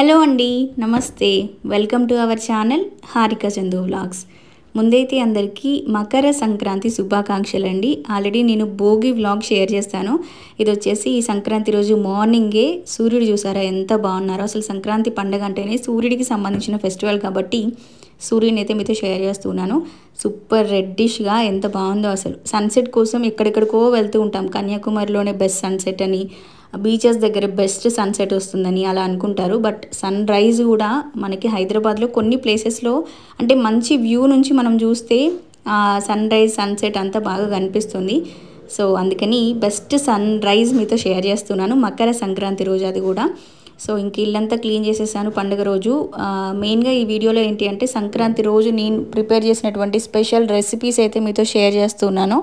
hello అండి నమస్తే welcome to our channel Harika Chandu vlogs ముందైతే అందరికీ మకర సంక్రాంతి శుభాకాంక్షలు అండి ఆల్రెడీ నేను భోగి వ్లాగ్ షేర్ చేస్తాను ఇది వచ్చేసి ఈ సంక్రాంతి రోజు మార్నింగే సూర్యుడు చూసారా ఎంత బాగున్నారో అసలు సంక్రాంతి పండగ అంటేనే సూర్యుడికి సంబంధించిన ఫెస్టివల్ కాబట్టి సూర్యుని అయితే మీతో షేర్ చేస్తున్నాను సూపర్ రెడ్డిష్గా ఎంత బాగుందో అసలు సన్సెట్ కోసం ఎక్కడెక్కడికో వెళ్తూ ఉంటాం కన్యాకుమారిలోనే బెస్ట్ సన్సెట్ అని బీచెస్ దగ్గర బెస్ట్ సన్సెట్ వస్తుందని అలా అనుకుంటారు బట్ సన్ రైజ్ కూడా మనకి హైదరాబాద్లో కొన్ని ప్లేసెస్లో అంటే మంచి వ్యూ నుంచి మనం చూస్తే సన్ రైజ్ సన్సెట్ అంతా బాగా కనిపిస్తుంది సో అందుకని బెస్ట్ సన్ రైజ్ మీతో షేర్ చేస్తున్నాను మకర సంక్రాంతి రోజు అది కూడా సో ఇంక ఇల్లంతా క్లీన్ చేసేసాను పండుగ రోజు మెయిన్గా ఈ వీడియోలో ఏంటి అంటే సంక్రాంతి రోజు నేను ప్రిపేర్ చేసినటువంటి స్పెషల్ రెసిపీస్ అయితే మీతో షేర్ చేస్తున్నాను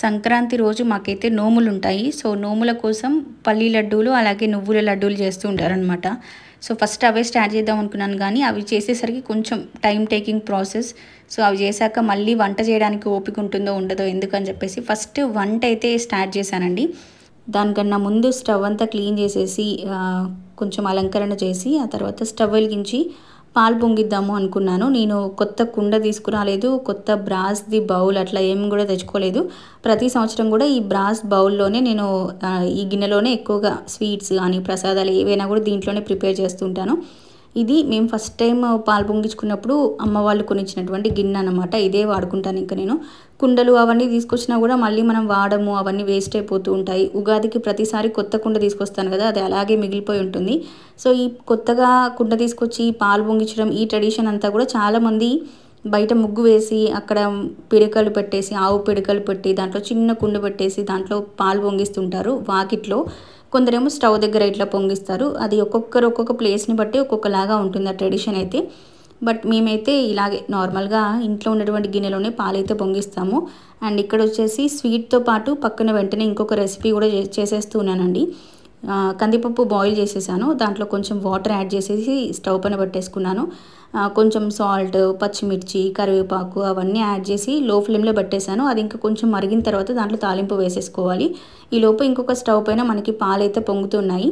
సంక్రాంతి రోజు మాకైతే నోములు ఉంటాయి సో నోముల కోసం పల్లి లడ్డూలు అలాగే నువ్వుల లడ్డూలు చేస్తూ ఉంటారనమాట సో ఫస్ట్ అవే స్టార్ట్ చేద్దాం అనుకున్నాను కానీ అవి చేసేసరికి కొంచెం టైం టేకింగ్ ప్రాసెస్ సో అవి చేశాక మళ్ళీ వంట చేయడానికి ఓపిక ఉంటుందో ఉండదో ఎందుకని చెప్పేసి ఫస్ట్ వంట అయితే స్టార్ట్ చేశానండి దానికన్నా ముందు స్టవ్ అంతా క్లీన్ చేసేసి కొంచెం అలంకరణ చేసి ఆ తర్వాత స్టవ్ వెలిగించి పాలు పొంగిద్దాము అనుకున్నాను నేను కొత్త కుండ తీసుకురాలేదు కొత్త బ్రాస్ ది బౌల్ అట్లా ఏం కూడా తెచ్చుకోలేదు ప్రతి సంవత్సరం కూడా ఈ బ్రాస్ బౌల్లోనే నేను ఈ గిన్నెలోనే ఎక్కువగా స్వీట్స్ కానీ ప్రసాదాలు ఏవైనా కూడా దీంట్లోనే ప్రిపేర్ చేస్తుంటాను ఇది మేము ఫస్ట్ టైం పాలు పొంగించుకున్నప్పుడు అమ్మ వాళ్ళు కొనిచ్చినటువంటి గిన్నె అనమాట ఇదే వాడుకుంటాను ఇంకా నేను కుండలు అవన్నీ తీసుకొచ్చినా కూడా మళ్ళీ మనం వాడము అవన్నీ వేస్ట్ అయిపోతూ ఉంటాయి ఉగాదికి ప్రతిసారి కొత్త కుండ తీసుకొస్తాను కదా అది అలాగే మిగిలిపోయి ఉంటుంది సో ఈ కొత్తగా కుండ తీసుకొచ్చి పాలు పొంగించడం ఈ ట్రెడిషన్ అంతా కూడా చాలామంది బయట ముగ్గు వేసి అక్కడ పిడకలు పెట్టేసి ఆవు పిడకలు పెట్టి దాంట్లో చిన్న కుండ పెట్టేసి దాంట్లో పాలు పొంగిస్తుంటారు వాకిట్లో కొందరేమో స్టవ్ దగ్గర ఇట్లా పొంగిస్తారు అది ఒక్కొక్కరు ఒక్కొక్క ప్లేస్ని బట్టి ఒక్కొక్కలాగా ఉంటుంది ఆ ట్రెడిషన్ అయితే బట్ మేమైతే ఇలాగే నార్మల్గా ఇంట్లో ఉన్నటువంటి గిన్నెలోనే పాలైతే పొంగిస్తాము అండ్ ఇక్కడ వచ్చేసి స్వీట్తో పాటు పక్కన వెంటనే ఇంకొక రెసిపీ కూడా చేసేస్తూ ఉన్నానండి కందిపప్పు బాయిల్ చేసేసాను దాంట్లో కొంచెం వాటర్ యాడ్ చేసేసి స్టవ్ పైన పట్టేసుకున్నాను కొంచెం సాల్ట్ పచ్చిమిర్చి కరివేపాకు అవన్నీ యాడ్ చేసి లో ఫ్లేమ్లో పట్టేశాను అది ఇంకా కొంచెం మరిగిన తర్వాత దాంట్లో తాలింపు వేసేసుకోవాలి ఈ లోపు ఇంకొక స్టవ్ పైన మనకి పాలైతే పొంగుతున్నాయి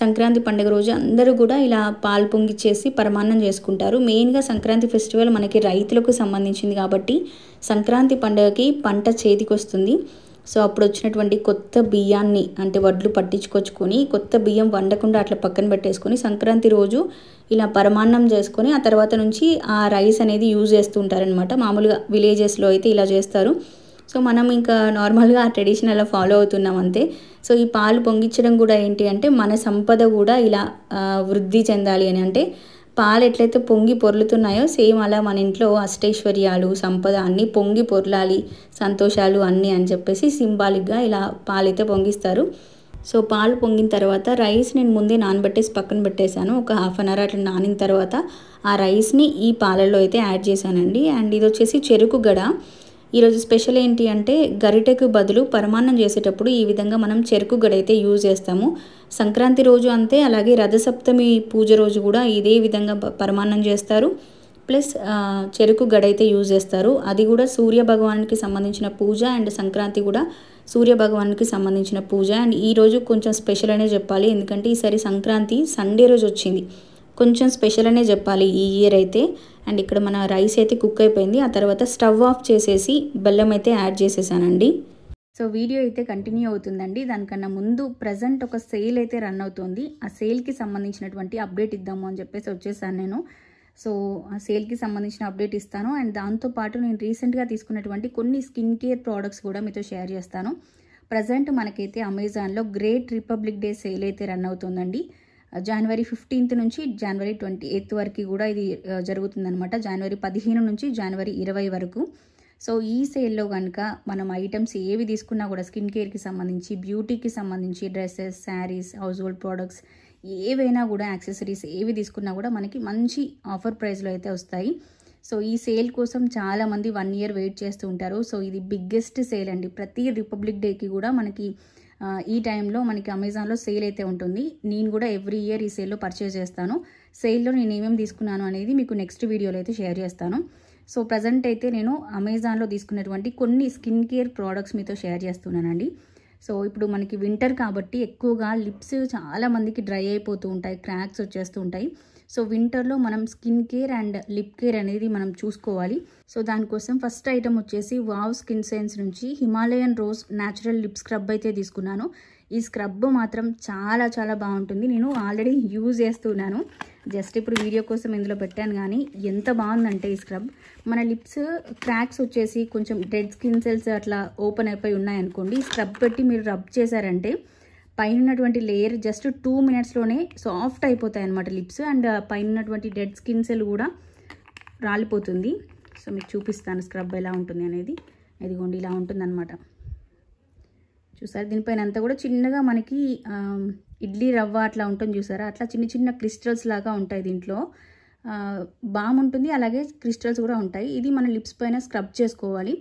సంక్రాంతి పండుగ రోజు అందరూ కూడా ఇలా పాలు పొంగిచ్చేసి పరమాన్నం చేసుకుంటారు మెయిన్గా సంక్రాంతి ఫెస్టివల్ మనకి రైతులకు సంబంధించింది కాబట్టి సంక్రాంతి పండుగకి పంట చేతికి వస్తుంది సో అప్పుడు వచ్చినటువంటి కొత్త బియ్యాన్ని అంటే వడ్లు పట్టించుకొచ్చుకొని కొత్త బియ్యం వండకుండా అట్లా పక్కన పెట్టేసుకొని సంక్రాంతి రోజు ఇలా పరమాన్నం చేసుకొని ఆ తర్వాత నుంచి ఆ రైస్ అనేది యూజ్ చేస్తూ ఉంటారనమాట మామూలుగా విలేజెస్లో అయితే ఇలా చేస్తారు సో మనం ఇంకా నార్మల్గా ఆ ట్రెడిషన్ అలా ఫాలో అవుతున్నాం అంతే సో ఈ పాలు పొంగించడం కూడా ఏంటి అంటే మన సంపద కూడా ఇలా వృద్ధి చెందాలి అని అంటే పాలు ఎట్లయితే పొంగి పొర్లుతున్నాయో సేమ్ అలా మన ఇంట్లో అష్టైశ్వర్యాలు సంపద అన్నీ పొంగి పొర్లాలి సంతోషాలు అన్నీ అని చెప్పేసి సింబాలిక్గా ఇలా పాలైతే పొంగిస్తారు సో పాలు పొంగిన తర్వాత రైస్ నేను ముందే నానబెట్టేసి పక్కన పెట్టేశాను ఒక హాఫ్ అన్ అవర్ అట్లా నానిన తర్వాత ఆ రైస్ని ఈ పాలల్లో అయితే యాడ్ చేశానండి అండ్ ఇది వచ్చేసి చెరుకు గడ ఈరోజు స్పెషల్ ఏంటి అంటే గరిటెకు బదులు పరమాన్నం చేసేటప్పుడు ఈ విధంగా మనం చెరుకు గడైతే యూజ్ చేస్తాము సంక్రాంతి రోజు అంతే అలాగే రథసప్తమి పూజ రోజు కూడా ఇదే విధంగా పరమాన్నం చేస్తారు ప్లస్ చెరుకు గడైతే యూజ్ చేస్తారు అది కూడా సూర్య భగవానికి సంబంధించిన పూజ అండ్ సంక్రాంతి కూడా సూర్య భగవానికి సంబంధించిన పూజ అండ్ ఈరోజు కొంచెం స్పెషల్ అనే చెప్పాలి ఎందుకంటే ఈసారి సంక్రాంతి సండే రోజు వచ్చింది కొంచెం స్పెషల్ అనే చెప్పాలి ఈ ఇయర్ అయితే అండ్ ఇక్కడ మన రైస్ అయితే కుక్ అయిపోయింది ఆ తర్వాత స్టవ్ ఆఫ్ చేసేసి బెల్లం అయితే యాడ్ చేసేసానండి సో వీడియో అయితే కంటిన్యూ అవుతుందండి దానికన్నా ముందు ప్రజెంట్ ఒక సేల్ అయితే రన్ అవుతుంది ఆ సేల్కి సంబంధించినటువంటి అప్డేట్ ఇద్దాము అని చెప్పేసి వచ్చేసాను నేను సో ఆ సేల్కి సంబంధించిన అప్డేట్ ఇస్తాను అండ్ దాంతోపాటు నేను రీసెంట్గా తీసుకున్నటువంటి కొన్ని స్కిన్ కేర్ ప్రోడక్ట్స్ కూడా మీతో షేర్ చేస్తాను ప్రజెంట్ మనకైతే అమెజాన్లో గ్రేట్ రిపబ్లిక్ డే సేల్ అయితే రన్ అవుతుందండి జనవరి ఫిఫ్టీన్త్ నుంచి జనవరి ట్వంటీ ఎయిత్ వరకు కూడా ఇది జరుగుతుందనమాట జనవరి పదిహేను నుంచి జనవరి ఇరవై వరకు సో ఈ సేల్లో కనుక మనం ఐటమ్స్ ఏవి తీసుకున్నా కూడా స్కిన్ కేర్కి సంబంధించి బ్యూటీకి సంబంధించి dresses saris house hold products ఏవైనా కూడా యాక్సెసరీస్ ఏవి తీసుకున్నా కూడా మనకి మంచి ఆఫర్ ప్రైస్లో అయితే వస్తాయి సో ఈ సేల్ కోసం చాలామంది వన్ ఇయర్ వెయిట్ చేస్తూ ఉంటారు సో ఇది బిగ్గెస్ట్ సేల్ అండి ప్రతి రిపబ్లిక్ డేకి కూడా మనకి ఈ టైంలో మనకి అమెజాన్లో సేల్ అయితే ఉంటుంది నేను కూడా ఎవ్రీ ఇయర్ ఈ సేల్లో పర్చేజ్ చేస్తాను సేల్లో నేను ఏమేమి తీసుకున్నాను అనేది మీకు నెక్స్ట్ వీడియోలో అయితే షేర్ చేస్తాను సో ప్రజెంట్ అయితే నేను అమెజాన్లో తీసుకున్నటువంటి కొన్ని స్కిన్ కేర్ ప్రోడక్ట్స్ మీతో షేర్ చేస్తున్నానండి సో ఇప్పుడు మనకి వింటర్ కాబట్టి ఎక్కువగా లిప్స్ చాలామందికి డ్రై అయిపోతూ ఉంటాయి క్రాక్స్ వచ్చేస్తూ ఉంటాయి సో వింటర్లో మనం skin care and lip care అనేది మనం చూసుకోవాలి సో దానికోసం ఫస్ట్ ఐటమ్ వచ్చేసి వావ్ స్కిన్ సెన్స్ నుంచి Himalayan rose natural lip scrub అయితే తీసుకున్నాను ఈ స్క్రబ్ మాత్రం చాలా చాలా బాగుంటుంది నేను ఆల్రెడీ యూజ్ చేస్తున్నాను జస్ట్ ఇప్పుడు వీడియో కోసం ఇందులో పెట్టాను కానీ ఎంత బాగుందంటే ఈ స్క్రబ్ మన లిప్స్ క్రాక్స్ వచ్చేసి కొంచెం డెడ్ స్కిన్ సెల్స్ అట్లా ఓపెన్ అయిపోయి ఉన్నాయనుకోండి ఈ స్క్రబ్ పెట్టి మీరు రబ్ చేశారంటే పైన ఉన్నటువంటి లేయర్ జస్ట్ టూ మినిట్స్లోనే సాఫ్ట్ అయిపోతాయి అనమాట లిప్స్ అండ్ పైన ఉన్నటువంటి డెడ్ స్కిన్ సెల్ కూడా రాలిపోతుంది సో మీకు చూపిస్తాను స్క్రబ్ ఎలా ఉంటుంది అనేది ఇదిగోండి ఇలా ఉంటుందన్నమాట చూసారు దీనిపైన అంతా కూడా చిన్నగా మనకి ఇడ్లీ రవ్వ అట్లా ఉంటుంది చూసారా అట్లా చిన్న చిన్న క్రిస్టల్స్ లాగా ఉంటాయి దీంట్లో బామ్ ఉంటుంది అలాగే క్రిస్టల్స్ కూడా ఉంటాయి ఇది మన లిప్స్ పైన స్క్రబ్ చేసుకోవాలి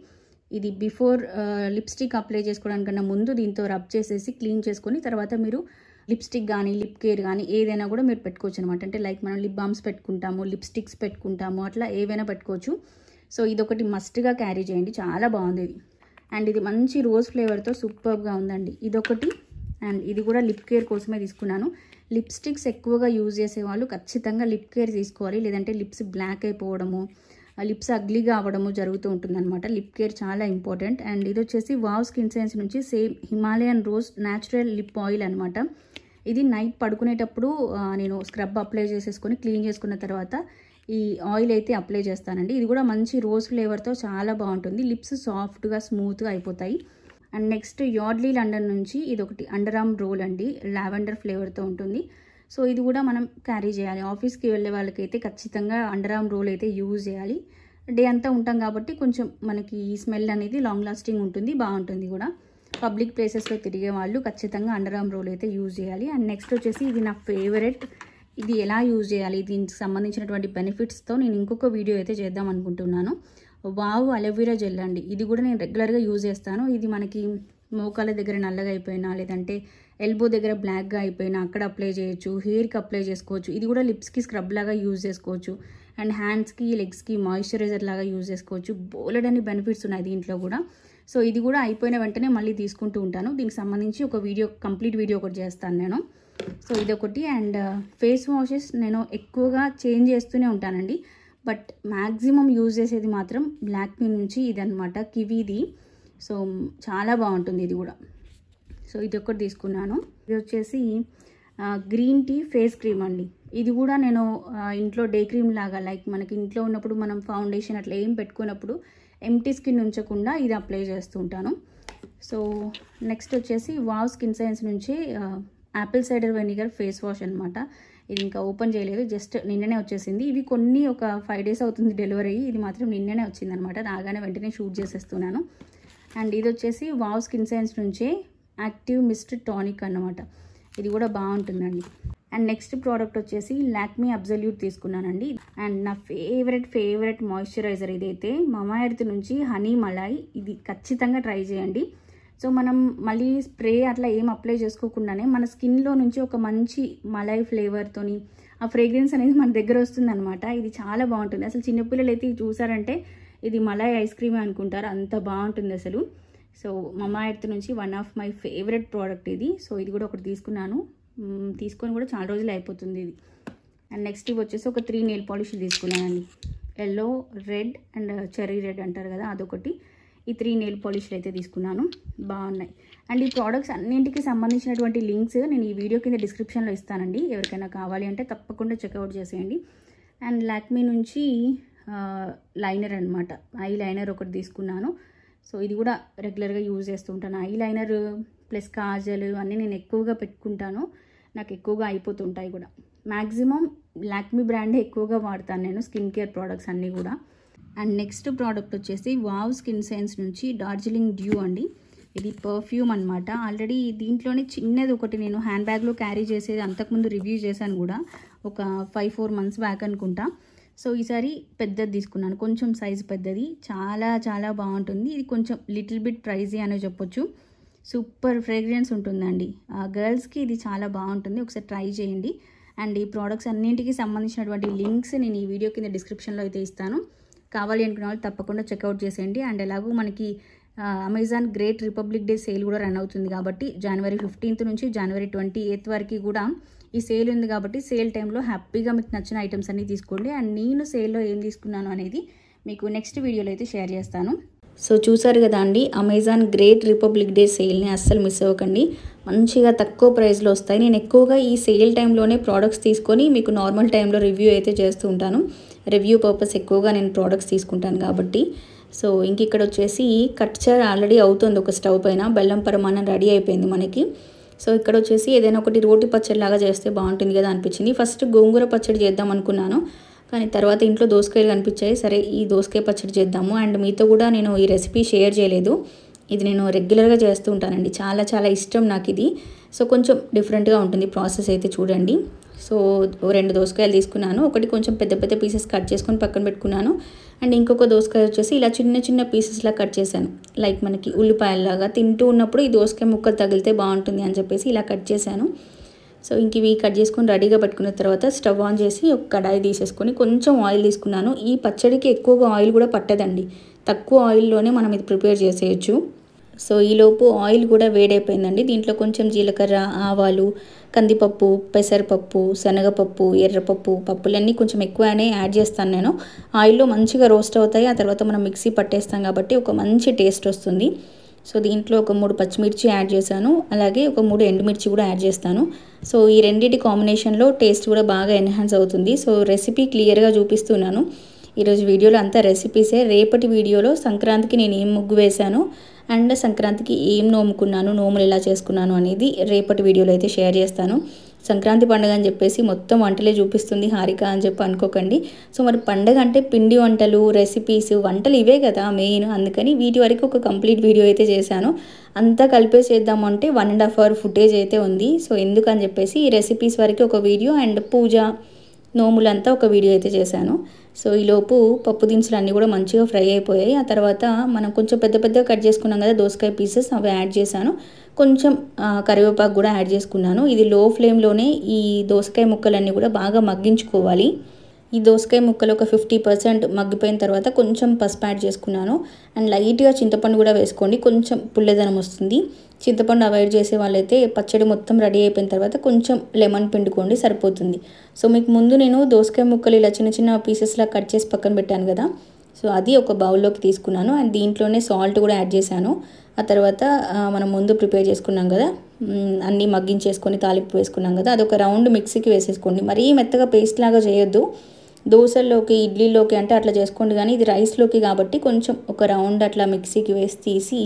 ఇది బిఫోర్ లిప్స్టిక్ అప్లై చేసుకోవడానికన్నా ముందు దీంతో రబ్ చేసేసి క్లీన్ చేసుకొని తర్వాత మీరు లిప్స్టిక్ కానీ లిప్ కేర్ కానీ ఏదైనా కూడా మీరు పెట్టుకోవచ్చు అనమాట అంటే లైక్ మనం లిప్ బామ్స్ పెట్టుకుంటాము లిప్స్టిక్స్ పెట్టుకుంటాము అట్లా ఏవైనా పెట్టుకోవచ్చు సో ఇదొకటి మస్ట్గా క్యారీ చేయండి చాలా బాగుంది ఇది అండ్ ఇది మంచి రోజ్ ఫ్లేవర్తో సూపర్గా ఉందండి ఇదొకటి అండ్ ఇది కూడా లిప్ కేర్ కోసమే తీసుకున్నాను లిప్స్టిక్స్ ఎక్కువగా యూజ్ చేసేవాళ్ళు ఖచ్చితంగా లిప్ కేర్ తీసుకోవాలి లేదంటే లిప్స్ బ్లాక్ అయిపోవడము లిప్స్ అగ్లీగా అవ్వడము జరుగుతూ ఉంటుందన్నమాట లిప్ కేర్ చాలా ఇంపార్టెంట్ అండ్ ఇది వచ్చేసి వావ్ స్కిన్ సైన్స్ నుంచి same Himalayan rose natural lip oil అనమాట ఇది నైట్ పడుకునేటప్పుడు నేను స్క్రబ్ అప్లై చేసేసుకొని క్లీన్ చేసుకున్న తర్వాత ఈ ఆయిల్ అయితే అప్లై చేస్తానండి ఇది కూడా మంచి రోజ్ ఫ్లేవర్తో చాలా బాగుంటుంది లిప్స్ సాఫ్ట్గా స్మూత్గా అయిపోతాయి అండ్ నెక్స్ట్ యార్డ్లీ లండన్ నుంచి ఇది ఒకటి అండర్ ఆమ్ రోల్ అండి లావెండర్ ఫ్లేవర్తో ఉంటుంది సో ఇది కూడా మనం క్యారీ చేయాలి ఆఫీస్కి వెళ్ళే వాళ్ళకైతే ఖచ్చితంగా అండర్ ఆర్మ్ రోల్ అయితే యూజ్ చేయాలి డే అంతా ఉంటాం కాబట్టి కొంచెం మనకి ఈ స్మెల్ అనేది లాంగ్ లాస్టింగ్ ఉంటుంది బాగుంటుంది కూడా పబ్లిక్ ప్లేసెస్లో తిరిగే వాళ్ళు ఖచ్చితంగా అండర్ ఆర్మ్ రోల్ అయితే యూజ్ చేయాలి అండ్ నెక్స్ట్ వచ్చేసి ఇది నా ఫేవరెట్ ఇది ఎలా యూజ్ చేయాలి దీనికి సంబంధించినటువంటి బెనిఫిట్స్తో నేను ఇంకొక వీడియో అయితే చేద్దాం అనుకుంటున్నాను వావ్ అలవీరా జెల్ అండి ఇది కూడా నేను రెగ్యులర్గా యూజ్ చేస్తాను ఇది మనకి మోకాల దగ్గర నల్లగా అయిపోయినా లేదంటే ఎల్బో దగ్గర బ్లాక్గా అయిపోయినా అక్కడ అప్లై చేయొచ్చు హెయిర్కి అప్లై చేసుకోవచ్చు ఇది కూడా లిప్స్కి స్క్రబ్ లాగా యూజ్ చేసుకోవచ్చు అండ్ హ్యాండ్స్కి లెగ్స్కి మాయిశ్చరైజర్ లాగా యూజ్ చేసుకోవచ్చు బోలెడని బెనిఫిట్స్ ఉన్నాయి దీంట్లో కూడా సో ఇది కూడా అయిపోయిన వెంటనే మళ్ళీ తీసుకుంటూ ఉంటాను దీనికి సంబంధించి ఒక వీడియో కంప్లీట్ వీడియో ఒకటి చేస్తాను నేను సో ఇదొకటి అండ్ ఫేస్ వాషెస్ నేను ఎక్కువగా చేంజ్ చేస్తూనే ఉంటానండి బట్ మ్యాక్సిమం యూజ్ చేసేది మాత్రం బ్లాక్ మీ నుంచి ఇదనమాట కివీది సో చాలా బాగుంటుంది ఇది కూడా సో ఇది ఒకటి తీసుకున్నాను ఇది వచ్చేసి గ్రీన్ టీ ఫేస్ క్రీమ్ అండి ఇది కూడా నేను ఇంట్లో డే క్రీమ్ లాగా లైక్ మనకి ఇంట్లో ఉన్నప్పుడు మనం ఫౌండేషన్ అట్లా ఏం పెట్టుకున్నప్పుడు ఎంటీ స్కిన్ ఉంచకుండా ఇది అప్లై చేస్తుంటాను సో నెక్స్ట్ వచ్చేసి వావ్ స్కిన్ సైన్స్ నుంచి apple cider vinegar face wash అనమాట ఇది ఇంకా ఓపెన్ చేయలేదు జస్ట్ నిన్ననే వచ్చేసింది ఇవి కొన్ని ఒక ఫైవ్ డేస్ అవుతుంది డెలివరీ అయ్యి ఇది మాత్రం నిన్ననే వచ్చిందనమాట రాగానే వెంటనే షూట్ చేసేస్తున్నాను అండ్ ఇది వచ్చేసి వావ్ స్కిన్ సైన్స్ నుంచే యాక్టివ్ మిస్ట్ టానిక్ అన్నమాట ఇది కూడా బాగుంటుందండి అండ్ నెక్స్ట్ ప్రోడక్ట్ వచ్చేసి లాక్మీ అబ్జల్యూట్ తీసుకున్నానండి అండ్ నా ఫేవరెట్ ఫేవరెట్ మాయిశ్చరైజర్ ఇదైతే మమాయర్త్ నుంచి హనీ మలాయి ఇది ఖచ్చితంగా ట్రై చేయండి సో మనం మళ్ళీ స్ప్రే అట్లా ఏం అప్లై చేసుకోకుండానే మన స్కిన్లో నుంచి ఒక మంచి మలై ఫ్లేవర్తోని ఆ ఫ్రేగ్రెన్స్ అనేది మన దగ్గర వస్తుందన్నమాట ఇది చాలా బాగుంటుంది అసలు చిన్నపిల్లలు అయితే చూసారంటే ఇది మలై ఐస్ క్రీమ్ అనుకుంటారు అంత బాగుంటుంది అసలు సో మమ్మా ఎర్త్ నుంచి one of my favourite product ఇది సో ఇది కూడా ఒకటి తీసుకున్నాను తీసుకొని కూడా చాలా రోజులు అయిపోతుంది ఇది అండ్ నెక్స్ట్ ఇవి వచ్చేసి ఒక త్రీ నెయిల్ పాలిష్లు తీసుకున్నానండి yellow red and cherry red అంటారు కదా అదొకటి ఈ త్రీ నెయిల్ పాలిష్లు అయితే తీసుకున్నాను బాగున్నాయి అండ్ ఈ ప్రోడక్ట్స్ అన్నింటికి సంబంధించినటువంటి లింక్స్ నేను ఈ వీడియో కింద డిస్క్రిప్షన్లో ఇస్తానండి ఎవరికైనా కావాలి అంటే తప్పకుండా చెక్అవుట్ చేసేయండి అండ్ లాక్మీ నుంచి లైనర్ అనమాట ఐ లైనర్ ఒకటి తీసుకున్నాను సో ఇది కూడా రెగ్యులర్గా యూజ్ చేస్తుంటాను ఐ లైనర్ ప్లస్ కాజల్ అన్నీ నేను ఎక్కువగా పెట్టుకుంటాను నాకు ఎక్కువగా అయిపోతుంటాయి కూడా మ్యాక్సిమం లాక్మీ బ్రాండే ఎక్కువగా వాడతాను నేను స్కిన్ కేర్ ప్రోడక్ట్స్ అన్నీ కూడా అండ్ నెక్స్ట్ ప్రోడక్ట్ వచ్చేసి వావ్ స్కిన్ సైన్స్ నుంచి డార్జిలింగ్ డ్యూ అండి ఇది పర్ఫ్యూమ్ అనమాట ఆల్రెడీ దీంట్లోనే చిన్నది ఒకటి నేను హ్యాండ్ బ్యాగ్లో క్యారీ చేసేది అంతకుముందు రివ్యూ చేశాను కూడా ఒక ఫైవ్ ఫోర్ మంత్స్ బ్యాక్ అనుకుంటా సో ఈసారి పెద్దది తీసుకున్నాను కొంచెం సైజు పెద్దది చాలా చాలా బాగుంటుంది ఇది కొంచెం లిటిల్ బిట్ ప్రైజీ అనే చెప్పొచ్చు సూపర్ ఫ్రేగ్రెన్స్ ఉంటుందండి గర్ల్స్కి ఇది చాలా బాగుంటుంది ఒకసారి ట్రై చేయండి అండ్ ఈ ప్రోడక్ట్స్ అన్నింటికి సంబంధించినటువంటి లింక్స్ నేను ఈ వీడియో కింద డిస్క్రిప్షన్లో అయితే ఇస్తాను కావాలి అనుకునే వాళ్ళు తప్పకుండా చెక్అవుట్ చేసేయండి అండ్ ఎలాగో మనకి Amazon great republic day sale కూడా రన్ అవుతుంది కాబట్టి జనవరి ఫిఫ్టీన్త్ నుంచి జనవరి ట్వంటీ ఎయిత్ వరకు కూడా ఈ సేల్ ఉంది కాబట్టి సేల్ టైంలో హ్యాపీగా మీకు నచ్చిన ఐటమ్స్ అన్నీ తీసుకోండి అండ్ నేను సేల్లో ఏం తీసుకున్నాను అనేది మీకు నెక్స్ట్ వీడియోలో అయితే షేర్ చేస్తాను సో చూసారు కదా అండి అమెజాన్ గ్రేట్ రిపబ్లిక్ డే సేల్ని అస్సలు మిస్ అవ్వకండి మంచిగా తక్కువ ప్రైస్లో వస్తాయి నేను ఎక్కువగా ఈ సేల్ టైంలోనే ప్రోడక్ట్స్ తీసుకొని మీకు నార్మల్ టైంలో రివ్యూ అయితే చేస్తూ ఉంటాను రివ్యూ పర్పస్ ఎక్కువగా నేను ప్రోడక్ట్స్ తీసుకుంటాను కాబట్టి సో ఇంక ఇక్కడ వచ్చేసి కట్చర్ ఆల్రెడీ అవుతుంది ఒక స్టవ్ పైన బెల్లం పరమాణం రెడీ అయిపోయింది మనకి సో ఇక్కడ వచ్చేసి ఏదైనా ఒకటి రోటి పచ్చడి లాగా చేస్తే బాగుంటుంది కదా అనిపించింది ఫస్ట్ గోంగూర పచ్చడి చేద్దాం అనుకున్నాను కానీ తర్వాత ఇంట్లో దోసకాయలు కనిపించాయి సరే ఈ దోసకాయ పచ్చడి చేద్దాము అండ్ మీతో కూడా నేను ఈ రెసిపీ షేర్ చేయలేదు ఇది నేను రెగ్యులర్గా చేస్తూ ఉంటానండి చాలా చాలా ఇష్టం నాకు ఇది సో కొంచెం డిఫరెంట్గా ఉంటుంది ప్రాసెస్ అయితే చూడండి సో రెండు దోసకాయలు తీసుకున్నాను ఒకటి కొంచెం పెద్ద పెద్ద పీసెస్ కట్ చేసుకొని పక్కన పెట్టుకున్నాను అండ్ ఇంకొక దోసకాయ వచ్చేసి ఇలా చిన్న చిన్న పీసెస్లా కట్ చేశాను లైక్ మనకి ఉల్లిపాయలాగా తింటూ ఉన్నప్పుడు ఈ దోసకాయ ముక్కలు తగిలితే బాగుంటుంది అని చెప్పేసి ఇలా కట్ చేశాను సో ఇంక ఇవి కట్ చేసుకొని రెడీగా పెట్టుకున్న తర్వాత స్టవ్ ఆన్ చేసి ఒక కడాయి తీసేసుకొని కొంచెం ఆయిల్ తీసుకున్నాను ఈ పచ్చడికి ఎక్కువగా ఆయిల్ కూడా పట్టదండి తక్కువ ఆయిల్లోనే మనం ఇది ప్రిపేర్ చేసేయచ్చు సో ఈలోపు ఆయిల్ కూడా వేడైపోయిందండి దీంట్లో కొంచెం జీలకర్ర ఆవాలు కందిపప్పు పెసరపప్పు శనగపప్పు ఎర్రపప్పు పప్పులన్నీ కొంచెం ఎక్కువనే యాడ్ చేస్తాను నేను ఆయిల్లో మంచిగా రోస్ట్ అవుతాయి ఆ తర్వాత మనం మిక్సీ పట్టేస్తాం కాబట్టి ఒక మంచి టేస్ట్ వస్తుంది సో దీంట్లో ఒక మూడు పచ్చిమిర్చి యాడ్ చేశాను అలాగే ఒక మూడు ఎండుమిర్చి కూడా యాడ్ చేస్తాను సో ఈ రెండింటి కాంబినేషన్లో టేస్ట్ కూడా బాగా ఎన్హాన్స్ అవుతుంది సో రెసిపీ క్లియర్గా చూపిస్తున్నాను ఈరోజు వీడియోలో అంతా రెసిపీసే రేపటి వీడియోలో సంక్రాంతికి నేను ఏం ముగ్గు వేశాను అండ్ సంక్రాంతికి ఏం నోముకున్నాను నోములు ఎలా చేసుకున్నాను అనేది రేపటి వీడియోలో అయితే షేర్ చేస్తాను సంక్రాంతి పండుగ అని చెప్పేసి మొత్తం వంటలే చూపిస్తుంది హారిక అని చెప్పి అనుకోకండి సో మరి పండగ అంటే పిండి వంటలు రెసిపీస్ వంటలు ఇవే కదా మెయిన్ అందుకని వీటి వరకు ఒక కంప్లీట్ వీడియో అయితే చేశాను అంతా కలిపే చేద్దామంటే one and half hour footage అయితే ఉంది సో ఎందుకని చెప్పేసి ఈ రెసిపీస్ వరకు ఒక వీడియో అండ్ పూజ నోములంతా ఒక వీడియో అయితే చేశాను సో ఈలోపు పప్పు దినుసులు అన్నీ కూడా మంచిగా ఫ్రై అయిపోయాయి ఆ తర్వాత మనం కొంచెం పెద్ద పెద్దగా కట్ చేసుకున్నాం కదా దోసకాయ పీసెస్ అవి యాడ్ చేశాను కొంచెం కరివేపాకు కూడా యాడ్ చేసుకున్నాను ఇది లో ఫ్లేమ్లోనే ఈ దోసకాయ ముక్కలన్నీ కూడా బాగా మగ్గించుకోవాలి ఈ దోసకాయ ముక్కలు ఒక ఫిఫ్టీ పర్సెంట్ మగ్గిపోయిన తర్వాత కొంచెం పసుపు యాడ్ చేసుకున్నాను అండ్ లైట్గా చింతపండు కూడా వేసుకోండి కొంచెం పుల్లదనం వస్తుంది చింతపండు అవాయిడ్ చేసే వాళ్ళైతే పచ్చడి మొత్తం రెడీ అయిపోయిన తర్వాత కొంచెం లెమన్ పిండుకోండి సరిపోతుంది సో మీకు ముందు నేను దోసకాయ ముక్కలు ఇలా చిన్న చిన్న పీసెస్లా కట్ చేసి పక్కన పెట్టాను కదా సో అది ఒక బౌల్లోకి తీసుకున్నాను అండ్ దీంట్లోనే సాల్ట్ కూడా యాడ్ చేశాను ఆ తర్వాత మనం ముందు ప్రిపేర్ చేసుకున్నాం కదా అన్నీ మగ్గించేసుకొని తాలింపు వేసుకున్నాం కదా అదొక రౌండ్ మిక్సీకి వేసేసుకోండి మరీ మెత్తగా పేస్ట్ లాగా చేయొద్దు దోశల్లోకి ఇడ్లీలోకి అంటే అట్లా చేసుకోండి కానీ ఇది రైస్లోకి కాబట్టి కొంచెం ఒక రౌండ్ అట్లా మిక్సీకి వేసి తీసి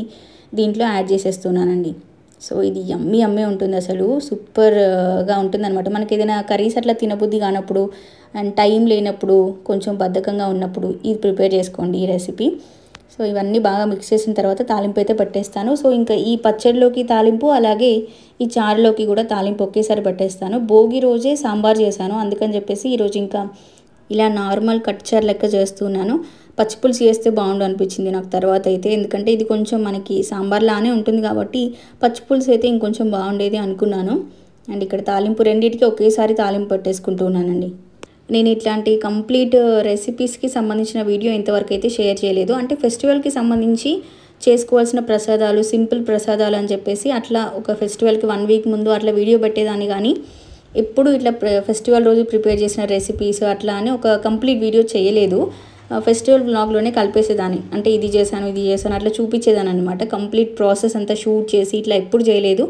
దీంట్లో యాడ్ చేసేస్తున్నానండి సో ఇది అమ్మీ అమ్మే ఉంటుంది అసలు సూపర్గా అనమాట మనకి ఏదైనా కర్రీస్ అట్లా తినబుద్ధి కానప్పుడు అండ్ టైం లేనప్పుడు కొంచెం బద్ధకంగా ఉన్నప్పుడు ఇది ప్రిపేర్ చేసుకోండి ఈ రెసిపీ సో ఇవన్నీ బాగా మిక్స్ చేసిన తర్వాత తాలింపు అయితే పట్టేస్తాను సో ఇంకా ఈ పచ్చడిలోకి తాలింపు అలాగే ఈ చారులోకి కూడా తాలింపు ఒకేసారి పట్టేస్తాను భోగి రోజే సాంబార్ చేశాను అందుకని చెప్పేసి ఈరోజు ఇంకా ఇలా నార్మల్ కట్చర్ లెక్క చేస్తున్నాను పచ్చిపులుసు చేస్తే బాగుండు అనిపించింది నాకు తర్వాత అయితే ఎందుకంటే ఇది కొంచెం మనకి సాంబార్లానే ఉంటుంది కాబట్టి పచ్చిపులుసు అయితే ఇంకొంచెం బాగుండేది అనుకున్నాను అండ్ ఇక్కడ తాలింపు రెండింటికి ఒకేసారి తాలింపు పట్టేసుకుంటున్నానండి నేను ఇట్లాంటి కంప్లీట్ రెసిపీస్కి సంబంధించిన వీడియో ఇంతవరకు అయితే షేర్ చేయలేదు అంటే ఫెస్టివల్కి సంబంధించి చేసుకోవాల్సిన ప్రసాదాలు సింపుల్ ప్రసాదాలు అని చెప్పేసి అట్లా ఒక ఫెస్టివల్కి వన్ వీక్ ముందు అట్లా వీడియో పెట్టేదాన్ని కానీ ఎప్పుడు ఇట్లా ఫెస్టివల్ రోజు ప్రిపేర్ చేసిన రెసిపీస్ అట్లా అని ఒక కంప్లీట్ వీడియో చేయలేదు ఫెస్టివల్ బ్లాగ్లోనే కలిపేసేదాన్ని అంటే ఇది చేశాను ఇది చేశాను అట్లా చూపించేదాన్ని అనమాట కంప్లీట్ ప్రాసెస్ అంతా షూట్ చేసి ఇట్లా ఎప్పుడు చేయలేదు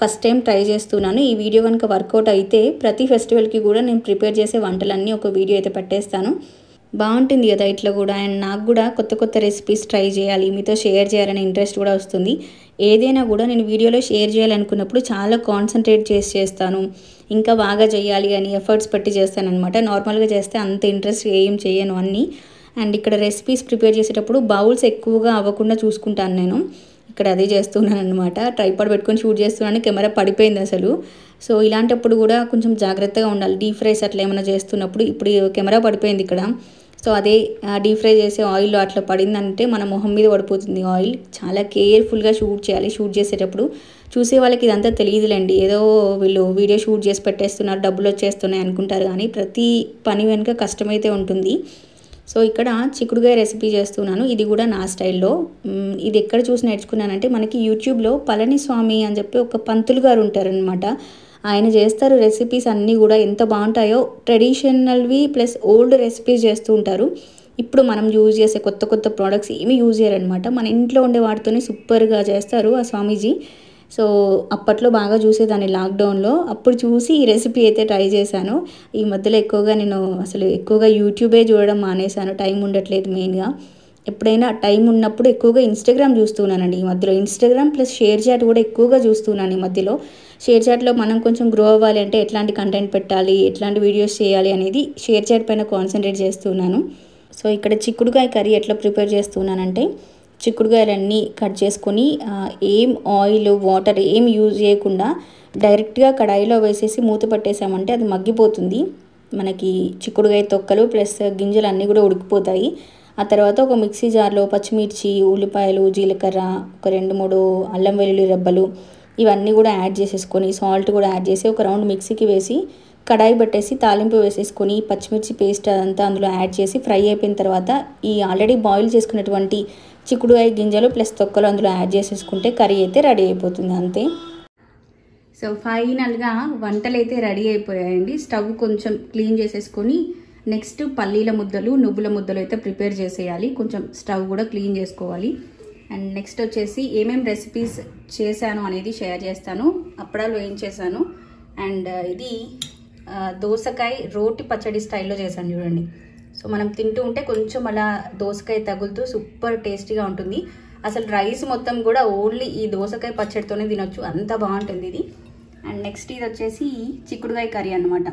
ఫస్ట్ టైం ట్రై చేస్తున్నాను ఈ వీడియో కనుక వర్కౌట్ అయితే ప్రతి ఫెస్టివల్కి కూడా నేను ప్రిపేర్ చేసే వంటలన్నీ ఒక వీడియో అయితే పెట్టేస్తాను బాగుంటుంది కదా ఇట్లా కూడా అండ్ నాకు కూడా కొత్త కొత్త రెసిపీస్ ట్రై చేయాలి మీతో షేర్ చేయాలనే ఇంట్రెస్ట్ కూడా వస్తుంది ఏదైనా కూడా నేను వీడియోలో షేర్ చేయాలనుకున్నప్పుడు చాలా కాన్సన్ట్రేట్ చేసి చేస్తాను ఇంకా బాగా చేయాలి అని ఎఫర్ట్స్ పెట్టి చేస్తాను అనమాట నార్మల్గా చేస్తే అంత ఇంట్రెస్ట్ ఏం చేయను అన్నీ అండ్ ఇక్కడ రెసిపీస్ ప్రిపేర్ చేసేటప్పుడు బౌల్స్ ఎక్కువగా అవ్వకుండా చూసుకుంటాను నేను ఇక్కడ అదే చేస్తున్నాను అనమాట ట్రైపాడ్ పెట్టుకొని షూట్ చేస్తున్నాను కెమెరా పడిపోయింది అసలు సో ఇలాంటప్పుడు కూడా కొంచెం జాగ్రత్తగా ఉండాలి డీప్ ఫ్రైస్ అట్లా ఏమైనా చేస్తున్నప్పుడు ఇప్పుడు కెమెరా పడిపోయింది ఇక్కడ సో అదే డీప్ ఫ్రై చేసే ఆయిల్ అట్లా పడిందంటే మన మొహం మీద పడిపోతుంది ఆయిల్ చాలా కేర్ఫుల్గా షూట్ చేయాలి షూట్ చేసేటప్పుడు చూసే వాళ్ళకి ఇదంతా తెలియదులేండి ఏదో వీళ్ళు వీడియో షూట్ చేసి పెట్టేస్తున్నారు డబ్బులు వచ్చేస్తున్నాయి అనుకుంటారు కానీ ప్రతి పని వెనుక కష్టమైతే ఉంటుంది సో ఇక్కడ చిక్కుడుగాయ రెసిపీ చేస్తున్నాను ఇది కూడా నా స్టైల్లో ఇది ఎక్కడ చూసి నేర్చుకున్నానంటే మనకి యూట్యూబ్లో పళనిస్వామి అని చెప్పి ఒక పంతులు గారు ఉంటారనమాట ఆయన చేస్తారు రెసిపీస్ అన్నీ కూడా ఎంత బాగుంటాయో ట్రెడిషనల్వి ప్లస్ ఓల్డ్ రెసిపీస్ చేస్తూ ఉంటారు ఇప్పుడు మనం యూజ్ చేసే కొత్త కొత్త ప్రోడక్ట్స్ ఏమి యూజ్ అనమాట మన ఇంట్లో ఉండే వాటితోనే సూపర్గా చేస్తారు ఆ స్వామీజీ సో అప్పట్లో బాగా చూసేదాన్ని లాక్డౌన్లో అప్పుడు చూసి ఈ రెసిపీ అయితే ట్రై చేశాను ఈ మధ్యలో ఎక్కువగా నేను అసలు ఎక్కువగా యూట్యూబే చూడడం మానేశాను టైం ఉండట్లేదు మెయిన్గా ఎప్పుడైనా టైం ఉన్నప్పుడు ఎక్కువగా ఇన్స్టాగ్రామ్ చూస్తున్నానండి ఈ మధ్యలో ఇన్స్టాగ్రామ్ ప్లస్ షేర్ చాట్ కూడా ఎక్కువగా చూస్తున్నాను ఈ మధ్యలో షేర్ చాట్లో మనం కొంచెం గ్రో అవ్వాలి అంటే ఎట్లాంటి కంటెంట్ పెట్టాలి ఎట్లాంటి వీడియోస్ చేయాలి అనేది షేర్ చాట్ పైన కాన్సన్ట్రేట్ చేస్తున్నాను సో ఇక్కడ చిక్కుడుకాయ కర్రీ ఎట్లా ప్రిపేర్ చేస్తున్నానంటే చిక్కుడుకాయలన్నీ కట్ చేసుకొని ఏం ఆయిల్ వాటర్ ఏం యూజ్ చేయకుండా డైరెక్ట్గా కడాయిలో వేసేసి మూత పట్టేసామంటే అది మగ్గిపోతుంది మనకి చిక్కుడుకాయ తొక్కలు ప్లస్ గింజలు అన్నీ కూడా ఉడికిపోతాయి ఆ తర్వాత ఒక మిక్సీ జార్లో పచ్చిమిర్చి ఉల్లిపాయలు జీలకర్ర ఒక రెండు మూడు అల్లం వెల్లుల్లి రెబ్బలు ఇవన్నీ కూడా యాడ్ చేసేసుకొని సాల్ట్ కూడా యాడ్ చేసి ఒక రౌండ్ మిక్సీకి వేసి కడాయి పెట్టేసి తాలింపు వేసేసుకొని పచ్చిమిర్చి పేస్ట్ అదంతా అందులో యాడ్ చేసి ఫ్రై అయిపోయిన తర్వాత ఈ ఆల్రెడీ బాయిల్ చేసుకున్నటువంటి చిక్కుడుకాయ గింజలు ప్లస్ తొక్కలు అందులో యాడ్ చేసేసుకుంటే కర్రీ అయితే రెడీ అయిపోతుంది అంతే సో ఫైనల్గా వంటలు అయితే రెడీ అయిపోయాయండి స్టవ్ కొంచెం క్లీన్ చేసేసుకొని నెక్స్ట్ పల్లీల ముద్దలు నువ్వుల ముద్దలు అయితే ప్రిపేర్ చేసేయాలి కొంచెం స్టవ్ కూడా క్లీన్ చేసుకోవాలి అండ్ నెక్స్ట్ వచ్చేసి ఏమేం రెసిపీస్ చేశాను అనేది షేర్ చేస్తాను అప్పడాలు వేయించేసాను అండ్ ఇది దోసకాయ రోటి పచ్చడి స్టైల్లో చేశాను చూడండి సో మనం తింటూ ఉంటే కొంచెం అలా దోసకాయ తగులుతూ సూపర్ టేస్టీగా ఉంటుంది అసలు రైస్ మొత్తం కూడా ఓన్లీ ఈ దోసకాయ పచ్చడితోనే తినొచ్చు అంత బాగుంటుంది ఇది అండ్ నెక్స్ట్ ఇది వచ్చేసి చిక్కుడుకాయ కర్రీ అనమాట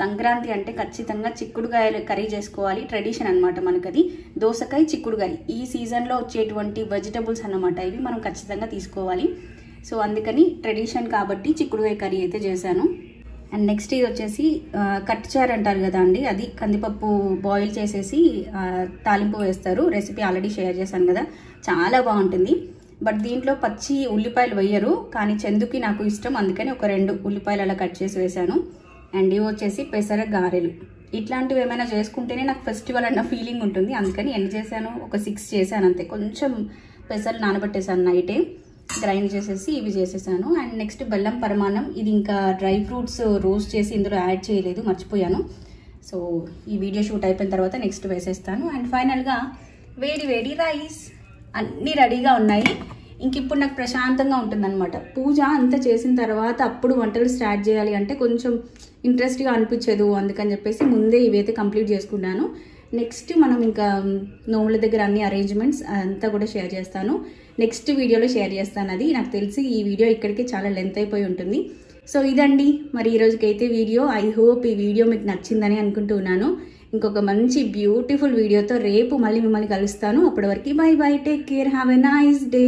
సంక్రాంతి అంటే ఖచ్చితంగా చిక్కుడుకాయలు కర్రీ చేసుకోవాలి ట్రెడిషన్ అనమాట మనకు అది దోసకాయ చిక్కుడుకాయ ఈ సీజన్లో వచ్చేటువంటి వెజిటబుల్స్ అనమాట ఇవి మనం ఖచ్చితంగా తీసుకోవాలి సో అందుకని ట్రెడిషన్ కాబట్టి చిక్కుడుకాయ కర్రీ అయితే చేశాను అండ్ నెక్స్ట్ ఇది వచ్చేసి కట్ కట్టుచారు అంటారు కదా అండి అది కందిపప్పు బాయిల్ చేసేసి తాలింపు వేస్తారు రెసిపీ ఆల్రెడీ షేర్ చేశాను కదా చాలా బాగుంటుంది బట్ దీంట్లో పచ్చి ఉల్లిపాయలు వేయరు కానీ చెందుకి నాకు ఇష్టం అందుకని ఒక రెండు ఉల్లిపాయలు అలా కట్ చేసి వేశాను అండ్ ఇవి వచ్చేసి పెసర గారెలు ఇట్లాంటివి ఏమైనా చేసుకుంటేనే నాకు ఫెస్టివల్ అన్న ఫీలింగ్ ఉంటుంది అందుకని ఎన్ని చేశాను ఒక సిక్స్ చేశాను అంతే కొంచెం పెసర్లు నానబెట్టేశాను నైటే గ్రైండ్ చేసేసి ఇవి చేసేసాను అండ్ నెక్స్ట్ బెల్లం పరమాణం ఇది ఇంకా డ్రై ఫ్రూట్స్ రోస్ట్ చేసి ఇందులో యాడ్ చేయలేదు మర్చిపోయాను సో ఈ వీడియో షూట్ అయిపోయిన తర్వాత నెక్స్ట్ వేసేస్తాను అండ్ ఫైనల్గా వేడి వేడి రైస్ అన్నీ రెడీగా ఉన్నాయి ఇంక ఇప్పుడు నాకు ప్రశాంతంగా ఉంటుందన్నమాట పూజ అంతా చేసిన తర్వాత అప్పుడు వంటలు స్టార్ట్ చేయాలి అంటే కొంచెం ఇంట్రెస్ట్గా అనిపించదు అందుకని చెప్పేసి ముందే ఇవైతే కంప్లీట్ చేసుకున్నాను నెక్స్ట్ మనం ఇంకా నోముల దగ్గర అన్ని అరేంజ్మెంట్స్ అంతా కూడా షేర్ చేస్తాను నెక్స్ట్ వీడియోలో షేర్ చేస్తాను అది నాకు తెలిసి ఈ వీడియో ఇక్కడికి చాలా లెంత్ అయిపోయి ఉంటుంది సో ఇదండి మరి ఈరోజుకైతే వీడియో ఐ హోప్ ఈ వీడియో మీకు నచ్చిందని అనుకుంటున్నాను ఇంకొక మంచి బ్యూటిఫుల్ వీడియోతో రేపు మళ్ళీ మిమ్మల్ని కలుస్తాను అప్పటి వరకు bye bye take care have a nice day